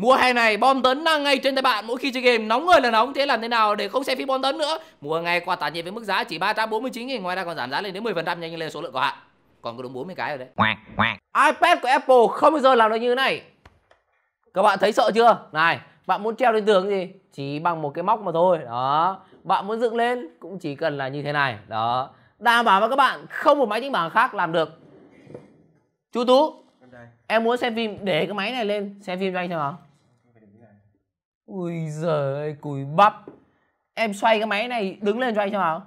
Mùa hè này bom tấn đang ngay trên tay bạn mỗi khi chơi game nóng người là nóng thế làm thế nào để không xem phim bom tấn nữa. mùa ngay quà tả nhiệt với mức giá chỉ 349 nghìn ngoài ra còn giảm giá lên đến 10% nhanh lên số lượng của hạn Còn có đúng 40 cái rồi đấy. iPad của Apple không bao giờ làm được như thế này. Các bạn thấy sợ chưa? Này, bạn muốn treo lên tường gì? Chỉ bằng một cái móc mà thôi. Đó. Bạn muốn dựng lên cũng chỉ cần là như thế này. Đó. Đảm bảo với các bạn không một máy tính bảng khác làm được. Chú Tú, em muốn xem phim để cái máy này lên xem phim cho anh xem nào Ui giời cùi bắp Em xoay cái máy này đứng lên cho anh xem nào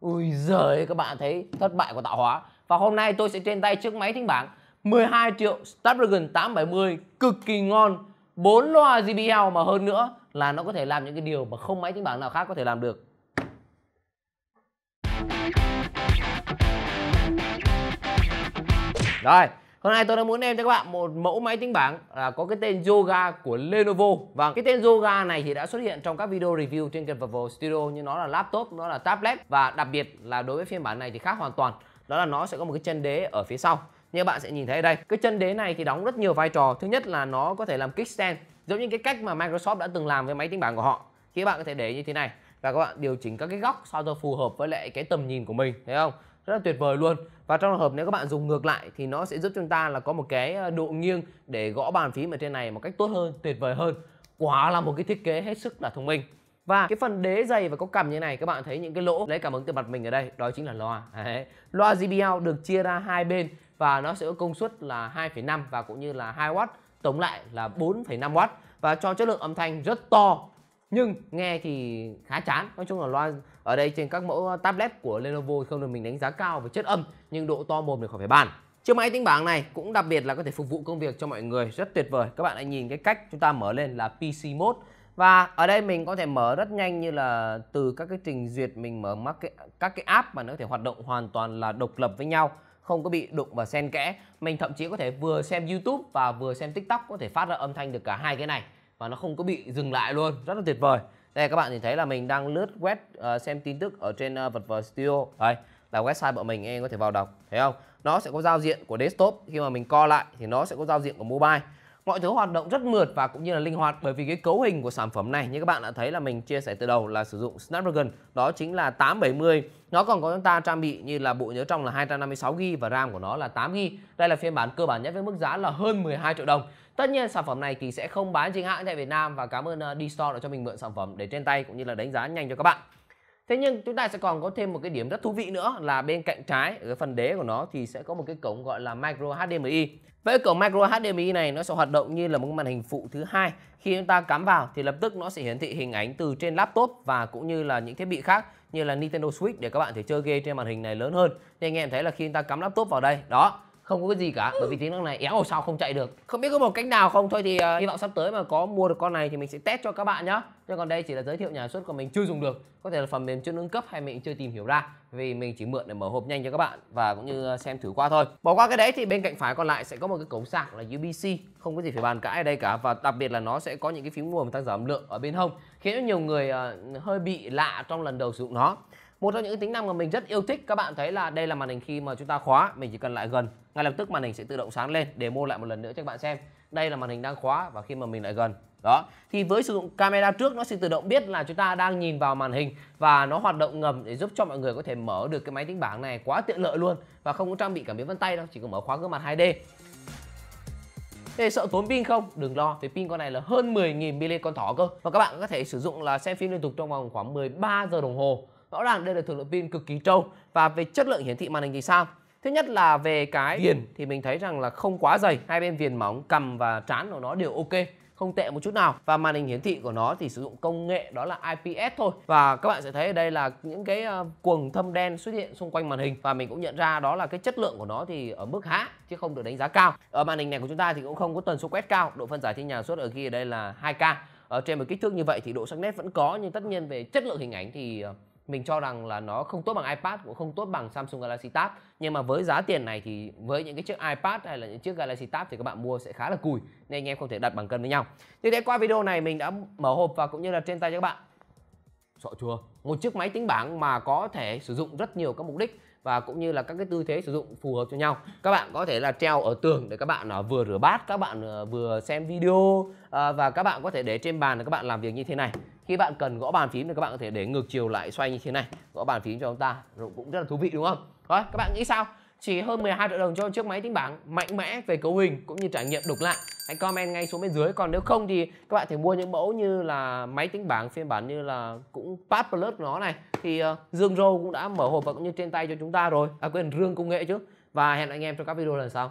Ui giời các bạn thấy thất bại của tạo hóa Và hôm nay tôi sẽ trên tay chiếc máy thính bảng 12 triệu Snapdragon 870 cực kỳ ngon 4 loa JBL mà hơn nữa là nó có thể làm những cái điều mà không máy tính bảng nào khác có thể làm được. Rồi, Hôm nay tôi đang muốn đem cho các bạn một mẫu máy tính bảng là có cái tên Yoga của Lenovo. Và vâng, cái tên Yoga này thì đã xuất hiện trong các video review trên kênh Vivo Studio như nó là laptop, nó là tablet và đặc biệt là đối với phiên bản này thì khác hoàn toàn. Đó là nó sẽ có một cái chân đế ở phía sau. Như bạn sẽ nhìn thấy ở đây, cái chân đế này thì đóng rất nhiều vai trò. Thứ nhất là nó có thể làm kickstand, giống như cái cách mà Microsoft đã từng làm với máy tính bảng của họ. Thì các bạn có thể để như thế này và các bạn điều chỉnh các cái góc sao cho phù hợp với lại cái tầm nhìn của mình, thấy không? rất là tuyệt vời luôn và trong trường hợp nếu các bạn dùng ngược lại thì nó sẽ giúp chúng ta là có một cái ờ, độ nghiêng để gõ bàn phím ở trên này một cách tốt hơn tuyệt vời hơn quả là một cái thiết kế hết sức là thông minh và cái phần đế dày và có cầm như này các bạn thấy những cái lỗ lấy cảm ứng từ mặt mình ở đây đó chính là loa Đấy. loa JBL được chia ra hai bên và nó sẽ có công suất là 2,5 và cũng như là 2W tổng lại là 4,5W và cho chất lượng âm thanh rất to nhưng nghe thì khá chán nói chung là loa ở đây trên các mẫu ờ, tablet của Lenovo không được mình đánh giá cao về chất âm nhưng độ to mồm thì khỏi phải bàn Chiếc máy tính bảng này cũng đặc biệt là có thể phục vụ công việc cho mọi người rất tuyệt vời. Các bạn hãy nhìn cái cách chúng ta mở lên là PC mode và ở đây mình có thể mở rất nhanh như là từ các cái trình duyệt mình mở mắc các cái app mà nó có thể hoạt động hoàn toàn là độc lập với nhau không có bị đụng và xen kẽ mình thậm chí có thể vừa xem YouTube và vừa xem TikTok có thể phát ra âm thanh được cả hai cái này và nó không có bị dừng lại luôn rất là tuyệt vời đây các bạn nhìn thấy là mình đang lướt web uh, xem tin tức ở trên uh, vật vờ studio đây là website của mình em có thể vào đọc thấy không nó sẽ có giao diện của desktop khi mà mình co lại thì nó sẽ có giao diện của mobile mọi thứ hoạt động rất mượt và cũng như là linh hoạt bởi vì cái cấu hình của sản phẩm này như các bạn đã thấy là mình chia sẻ từ đầu là sử dụng Snapdragon đó chính là 870 nó còn có chúng ta trang bị như là bộ nhớ trong là 256GB và RAM của nó là 8GB đây là phiên bản cơ bản nhất với mức giá là hơn 12 triệu đồng Tất nhiên sản phẩm này thì sẽ không bán chính hãng tại Việt Nam và cảm ơn ờ, D-Store đã cho mình mượn sản phẩm để trên tay cũng như là đánh giá nhanh cho các bạn. Thế nhưng chúng ta sẽ còn có thêm một cái điểm rất thú vị nữa là bên cạnh trái ở cái phần đế của nó thì sẽ có một cái cổng gọi là micro HDMI. Với cổng micro HDMI này nó sẽ hoạt động như là một màn hình phụ thứ hai. Khi chúng ta cắm vào thì lập tức nó sẽ hiển thị hình ảnh từ trên laptop và cũng như là những thiết bị khác như là Nintendo Switch để các bạn thể chơi game trên màn hình này lớn hơn. Thì anh em thấy là khi chúng ta cắm laptop vào đây, đó, không có cái gì cả bởi vì ừ. tính năng này éo sao không chạy được không biết có một cách nào không thôi thì uh, hy vọng sắp tới mà có mua được con này thì mình sẽ test cho các bạn nhá chứ còn đây chỉ là giới thiệu nhà xuất của mình chưa dùng được có thể là phần mềm chưa nâng cấp hay mình chưa tìm hiểu ra vì mình chỉ mượn để mở hộp nhanh cho các bạn và cũng như ờ, xem thử qua thôi bỏ qua cái đấy thì bên cạnh phải còn lại sẽ có một cái cấu sạc là UBC, không có gì phải bàn cãi ở đây cả và đặc biệt là nó sẽ có những cái phím nguồn tăng giảm lượng ở bên hông khiến cho nhiều người uh, hơi bị lạ trong lần đầu sử dụng nó một trong những tính năng mà mình rất yêu thích các bạn thấy là đây là màn hình khi mà chúng ta khóa mình chỉ cần lại gần ngay lập tức màn hình sẽ tự động sáng lên để demo lại một lần nữa cho các bạn xem đây là màn hình đang khóa và khi mà mình lại gần đó thì với sử dụng camera trước nó sẽ tự động biết là chúng ta đang nhìn vào màn hình và nó hoạt động ngầm để giúp cho mọi người có thể mở được cái máy tính bảng này quá tiện lợi luôn và không có trang bị cảm biến vân tay đâu chỉ cần mở khóa gương mặt 2D Thế sợ tốn pin không? Đừng lo, vì pin con này là hơn 10.000 mAh con thỏ cơ Và các bạn có thể sử dụng là xem phim liên tục trong vòng khoảng 13 giờ đồng hồ rõ ràng đây là thường lượng pin cực kỳ trâu và về chất lượng hiển thị màn hình thì sao thứ nhất là về cái viền thì mình thấy rằng là không quá dày hai bên viền móng cầm và trán của nó đều ok không tệ một chút nào và màn hình hiển thị của nó thì sử dụng công nghệ đó là IPS thôi và các bạn sẽ thấy ở đây là những cái ờ, cuồng thâm đen xuất hiện xung quanh màn hình và mình cũng nhận ra đó là cái chất lượng của nó thì ở mức hạ chứ không được đánh giá cao ở màn hình này của chúng ta thì cũng không có tần số quét cao độ phân giải thiên nhà suất ở ghi ở đây là 2K ở trên một kích thước như vậy thì độ sắc nét vẫn có nhưng tất nhiên về chất lượng hình ảnh thì ờ, mình cho rằng là nó không tốt bằng iPad cũng không tốt bằng Samsung Galaxy Tab nhưng mà với giá tiền này thì với những cái chiếc iPad hay là những chiếc Galaxy Tab thì các bạn mua sẽ khá là cùi nên anh em không thể đặt bằng cân với nhau như thế qua video này mình đã mở hộp và cũng như là trên tay cho các bạn sợ chưa một chiếc máy tính bảng mà có thể sử dụng rất nhiều các mục đích và cũng như là các cái tư thế sử dụng phù hợp cho nhau các bạn có thể là treo ở tường để các bạn à, vừa rửa bát các bạn à, vừa xem video à, và các bạn có thể để trên bàn để các bạn làm việc như thế này khi bạn cần gõ bàn phím thì các bạn có thể để ngược chiều lại xoay như thế này gõ bàn phím cho chúng ta cũng rất là thú vị đúng không Đấy, các bạn nghĩ sao chỉ hơn 12 triệu đồng cho chiếc máy tính bảng mạnh mẽ về cấu hình cũng như trải nghiệm độc lạ hãy comment ngay xuống bên dưới còn nếu không thì các bạn thể mua những mẫu như là máy tính bảng phiên bản như là cũng pad plus nó này thì ờ, dương rô cũng đã mở hộp và cũng như trên tay cho chúng ta rồi à quên rương công nghệ chứ và hẹn lại anh em trong các video lần sau